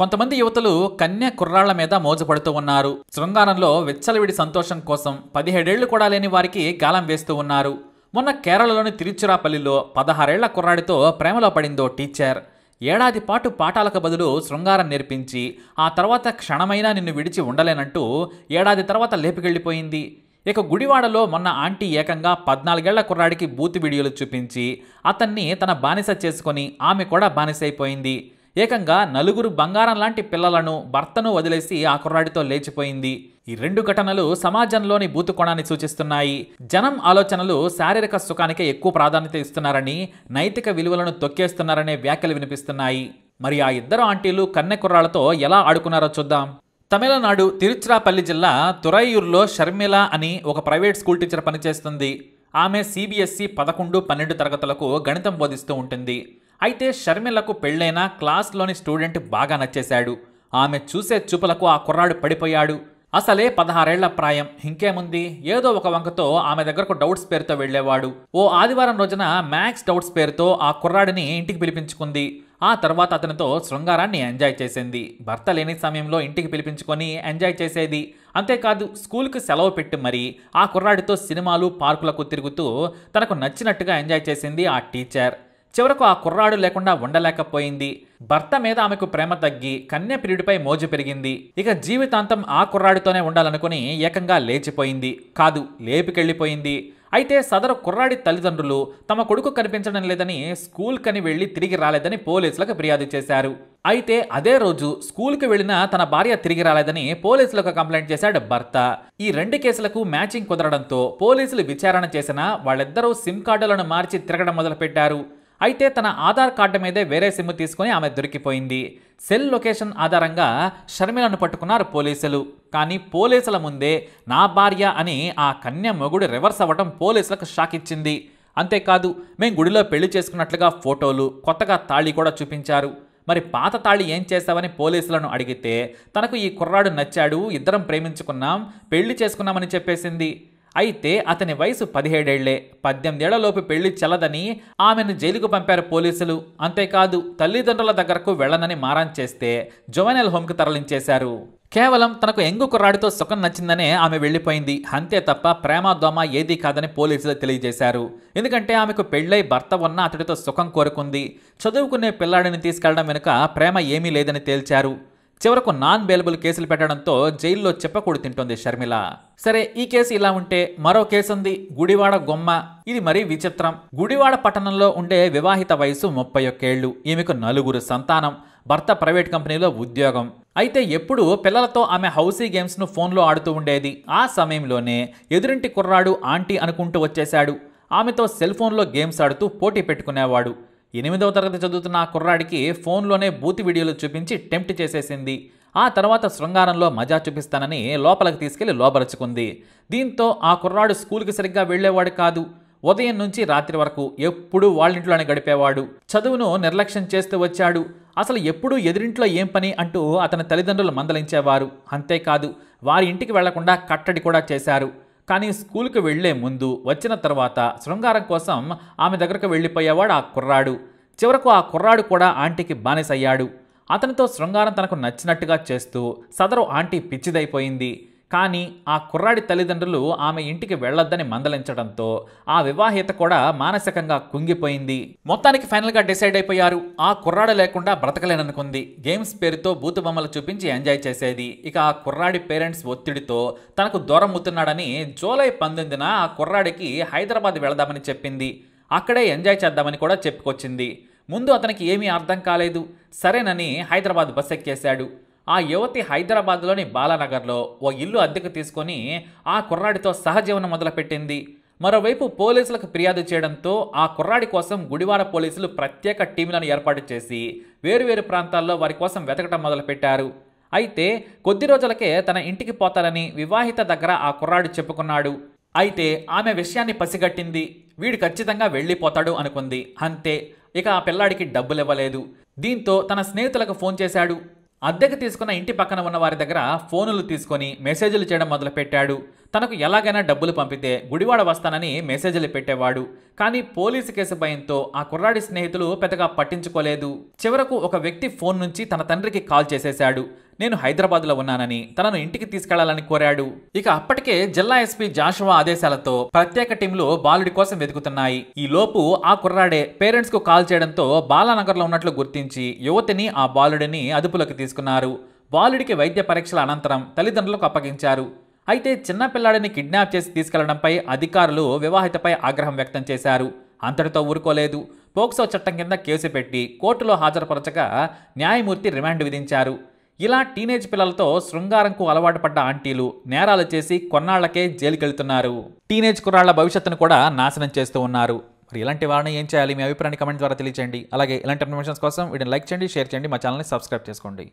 కొంతమంది యువతలు కన్యా కుర్రాళ్ల మీద మోజపడుతూ ఉన్నారు శృంగారంలో విచ్చలవిడి సంతోషం కోసం పదిహేడేళ్లు కూడా లేని వారికి గాలం వేస్తూ ఉన్నారు మొన్న కేరళలోని తిరుచిరాపల్లిలో పదహారేళ్ల కుర్రాడితో ప్రేమలో పడిందో టీచర్ ఏడాది పాటు పాఠాలకు బదులు శృంగారం నేర్పించి ఆ తర్వాత క్షణమైనా నిన్ను విడిచి ఉండలేనంటూ ఏడాది తర్వాత లేపికెళ్ళిపోయింది ఇక గుడివాడలో మొన్న ఆంటీ ఏకంగా పద్నాలుగేళ్ల కుర్రాడికి బూతు వీడియోలు చూపించి అతన్ని తన బానిస చేసుకొని ఆమె కూడా బానిసైపోయింది ఏకంగా నలుగురు బంగారం లాంటి పిల్లలను భర్తను వదిలేసి ఆ కుర్రాడితో లేచిపోయింది ఈ రెండు ఘటనలు సమాజంలోని బూతుకోణాన్ని సూచిస్తున్నాయి జనం ఆలోచనలు శారీరక సుఖానికే ఎక్కువ ప్రాధాన్యత ఇస్తున్నారని నైతిక విలువలను తొక్కేస్తున్నారనే వ్యాఖ్యలు వినిపిస్తున్నాయి మరి ఆ ఇద్దరు ఆంటీలు కన్నె కుర్రాళ్లతో ఎలా ఆడుకున్నారో చూద్దాం తమిళనాడు తిరుచిరాపల్లి జిల్లా తురయూర్లో షర్మిల అని ఒక ప్రైవేట్ స్కూల్ టీచర్ పనిచేస్తుంది ఆమె సిబిఎస్ఈ పదకొండు పన్నెండు తరగతులకు గణితం బోధిస్తూ ఉంటుంది అయితే షర్మిలకు పెళ్ళైన క్లాస్లోని స్టూడెంట్ బాగా నచ్చేశాడు ఆమె చూసే చూపులకు ఆ కుర్రాడు పడిపోయాడు అసలే పదహారేళ్ల ప్రాయం ఇంకేముంది ఏదో ఒక వంకతో ఆమె దగ్గరకు డౌట్స్ పేరుతో వెళ్లేవాడు ఓ ఆదివారం రోజున మ్యాక్స్ డౌట్స్ పేరుతో ఆ కుర్రాడిని ఇంటికి పిలిపించుకుంది ఆ తర్వాత అతనితో శృంగారాన్ని ఎంజాయ్ చేసింది భర్త లేని సమయంలో ఇంటికి పిలిపించుకొని ఎంజాయ్ చేసేది అంతేకాదు స్కూల్కి సెలవు పెట్టి మరి ఆ కుర్రాడితో సినిమాలు పార్కులకు తిరుగుతూ తనకు నచ్చినట్టుగా ఎంజాయ్ చేసింది ఆ టీచర్ చివరకు ఆ కుర్రాడు లేకుండా ఉండలేకపోయింది భర్త మీద ఆమెకు ప్రేమ తగ్గి కన్య పిరియుడిపై మోజు పెరిగింది ఇక జీవితాంతం ఆ కుర్రాడితోనే ఉండాలనుకుని ఏకంగా లేచిపోయింది కాదు లేపికెళ్ళిపోయింది అయితే సదరు కుర్రాడి తల్లిదండ్రులు తమ కొడుకు కనిపించడం లేదని స్కూల్ కని వెళ్ళి తిరిగి రాలేదని పోలీసులకు ఫిర్యాదు చేశారు అయితే అదే రోజు స్కూల్కి వెళ్ళిన తన భార్య తిరిగి రాలేదని పోలీసులకు కంప్లైంట్ చేశాడు భర్త ఈ రెండు కేసులకు మ్యాచింగ్ కుదరడంతో పోలీసులు విచారణ చేసినా వాళ్ళిద్దరూ సిమ్ కార్డులను మార్చి తిరగడం మొదలుపెట్టారు అయితే తన ఆధార్ కార్డు మీదే వేరే సిమ్ తీసుకుని ఆమె దొరికిపోయింది సెల్ లొకేషన్ ఆధారంగా షర్మిలను పట్టుకున్నారు పోలీసులు కానీ పోలీసుల ముందే నా భార్య అని ఆ కన్య మొగుడు రివర్స్ అవ్వడం పోలీసులకు షాక్ ఇచ్చింది అంతేకాదు మేం గుడిలో పెళ్లి చేసుకున్నట్లుగా ఫోటోలు కొత్తగా తాళి కూడా చూపించారు మరి పాత తాళి ఏం చేశావని పోలీసులను అడిగితే తనకు ఈ కుర్రాడు నచ్చాడు ఇద్దరం ప్రేమించుకున్నాం పెళ్లి చేసుకున్నామని చెప్పేసింది అయితే అతని వయసు పదిహేడేళ్లే పద్దెనిమిదేళ్లలోపు పెళ్లి చెల్లదని ఆమెను జైలుకు పంపారు పోలీసులు అంతేకాదు తల్లిదండ్రుల దగ్గరకు వెళ్లనని మారాన్ చేస్తే జొవెనల్ హోమ్కి తరలించేశారు కేవలం తనకు ఎంగు కుర్రాడితో సుఖం నచ్చిందనే ఆమె వెళ్ళిపోయింది అంతే తప్ప ప్రేమ దోమ ఏదీ కాదని పోలీసులు తెలియజేశారు ఎందుకంటే ఆమెకు పెళ్ళై భర్త ఉన్న అతడితో సుఖం కోరుకుంది చదువుకునే పిల్లాడిని తీసుకెళ్లడం వెనుక ప్రేమ ఏమీ లేదని తేల్చారు చివరకు నాన్ బెయిలబుల్ కేసులు పెట్టడంతో జైల్లో చెప్పకూడు తింటోంది షర్మిల సరే ఈ కేసు ఇలా ఉంటే మరో కేసుంది గుడివాడ గొమ్మ ఇది మరీ విచిత్రం గుడివాడ పట్టణంలో ఉండే వివాహిత వయసు ముప్పై ఒక్కేళ్లు ఈమెకు నలుగురు సంతానం భర్త ప్రైవేట్ కంపెనీలో ఉద్యోగం అయితే ఎప్పుడూ పిల్లలతో ఆమె హౌసీ గేమ్స్ను ఫోన్లో ఆడుతూ ఉండేది ఆ సమయంలోనే ఎదురింటి కుర్రాడు ఆంటీ అనుకుంటూ వచ్చేశాడు ఆమెతో సెల్ ఫోన్లో గేమ్స్ ఆడుతూ పోటీ పెట్టుకునేవాడు ఎనిమిదవ తరగతి చదువుతున్న ఆ కుర్రాడికి ఫోన్లోనే బూతి వీడియోలు చూపించి టెంప్ట్ చేసేసింది ఆ తర్వాత శృంగారంలో మజా చూపిస్తానని లోపలికి తీసుకెళ్లి లోపరుచుకుంది దీంతో ఆ కుర్రాడు స్కూల్కి సరిగ్గా వెళ్లేవాడు కాదు ఉదయం నుంచి రాత్రి వరకు ఎప్పుడూ వాళ్ళింట్లోనే గడిపేవాడు చదువును నిర్లక్ష్యం చేస్తూ వచ్చాడు అసలు ఎప్పుడూ ఎదురింట్లో ఏం పని అంటూ అతని తల్లిదండ్రులు మందలించేవారు అంతేకాదు వారి ఇంటికి వెళ్లకుండా కట్టడి కూడా చేశారు కానీ స్కూల్కి వెళ్లే ముందు వచ్చిన తర్వాత శృంగారం కోసం ఆమె దగ్గరకు వెళ్ళిపోయేవాడు ఆ కుర్రాడు చివరకు ఆ కుర్రాడు కూడా ఆంటీకి బానిసయ్యాడు అతనితో శృంగారం తనకు నచ్చినట్టుగా చేస్తూ సదరు ఆంటీ పిచ్చిదైపోయింది కానీ ఆ కుర్రాడి తల్లిదండ్రులు ఆమె ఇంటికి వెళ్లొద్దని మందలించడంతో ఆ వివాహిత కూడా మానసికంగా కుంగిపోయింది మొత్తానికి ఫైనల్గా డిసైడ్ అయిపోయారు ఆ కుర్రాడు లేకుండా బ్రతకలేననుకుంది గేమ్స్ పేరుతో బూతు బొమ్మలు చూపించి ఎంజాయ్ చేసేది ఇక ఆ కుర్రాడి పేరెంట్స్ ఒత్తిడితో తనకు దూరం జూలై పంతొమ్మిదిన ఆ కుర్రాడికి హైదరాబాద్ వెళదామని చెప్పింది అక్కడే ఎంజాయ్ చేద్దామని కూడా చెప్పుకొచ్చింది ముందు అతనికి ఏమీ అర్థం కాలేదు సరేనని హైదరాబాద్ బస్ ఎక్కేశాడు ఆ యువతి హైదరాబాద్లోని బాలానగర్లో ఓ ఇల్లు అద్దెకు తీసుకొని ఆ కుర్రాడితో సహజీవనం మొదలుపెట్టింది మరోవైపు పోలీసులకు ఫిర్యాదు చేయడంతో ఆ కుర్రాడి కోసం గుడివాడ పోలీసులు ప్రత్యేక టీంలను ఏర్పాటు చేసి వేరువేరు ప్రాంతాల్లో వారి కోసం వెతకడం మొదలుపెట్టారు అయితే కొద్ది రోజులకే తన ఇంటికి పోతారని వివాహిత దగ్గర ఆ కుర్రాడు చెప్పుకున్నాడు అయితే ఆమె విషయాన్ని పసిగట్టింది వీడు ఖచ్చితంగా వెళ్ళిపోతాడు అనుకుంది అంతే ఇక ఆ పిల్లాడికి డబ్బులు ఇవ్వలేదు దీంతో తన స్నేహితులకు ఫోన్ చేశాడు అద్దెకు తీసుకున్న ఇంటి పక్కన ఉన్న వారి దగ్గర ఫోనులు తీసుకొని మెసేజ్లు చేయడం మొదలుపెట్టాడు తనకు ఎలాగైనా డబ్బులు పంపితే గుడివాడ వస్తానని మెసేజ్లు పెట్టేవాడు కానీ పోలీసు కేసు భయంతో ఆ కుర్రాడి స్నేహితులు పెద్దగా పట్టించుకోలేదు చివరకు ఒక వ్యక్తి ఫోన్ నుంచి తన తండ్రికి కాల్ చేసేశాడు నేను హైదరాబాద్లో ఉన్నానని తనను ఇంటికి తీసుకెళ్లాలని కోరాడు ఇక అప్పటికే జిల్లా ఎస్పీ జాషువా ఆదేశాలతో ప్రత్యేక టీంలు బాలుడి కోసం వెతుకుతున్నాయి ఈ లోపు ఆ కుర్రాడే పేరెంట్స్ కు కాల్ చేయడంతో బాలానగర్లో ఉన్నట్లు గుర్తించి యువతిని ఆ బాలుడిని అదుపులోకి తీసుకున్నారు బాలుడికి వైద్య పరీక్షల అనంతరం తల్లిదండ్రులకు అప్పగించారు అయితే చిన్నపిల్లాడిని కిడ్నాప్ చేసి తీసుకెళ్లడంపై అధికారులు వివాహితపై ఆగ్రహం వ్యక్తం చేశారు అంతటితో ఊరుకోలేదు పోక్సో చట్టం కింద కేసు పెట్టి కోర్టులో హాజరుపరచగా న్యాయమూర్తి రిమాండ్ విధించారు ఇలా టీనేజ్ పిల్లలతో శృంగారంకు అలవాటు పడ్డ ఆంటీలు నేరాలు చేసి కొన్నాళ్లకే జైలుకెళ్తున్నారు టీనేజ్ కుర్రాళ్ల భవిష్యత్తును కూడా నాశనం చేస్తూ ఉన్నారు మరి ఇలాంటి వారిని ఏం చేయాలి మీ అభిప్రాయాన్ని కమెంట్ ద్వారా తెలియచేయండి అలాగే ఇలాంటి ఇన్ఫర్మేషన్స్ కోసం వీటిని లైక్ చేయండి షేర్ చేయండి మా ఛానల్ని సబ్స్క్రైబ్ చేసుకోండి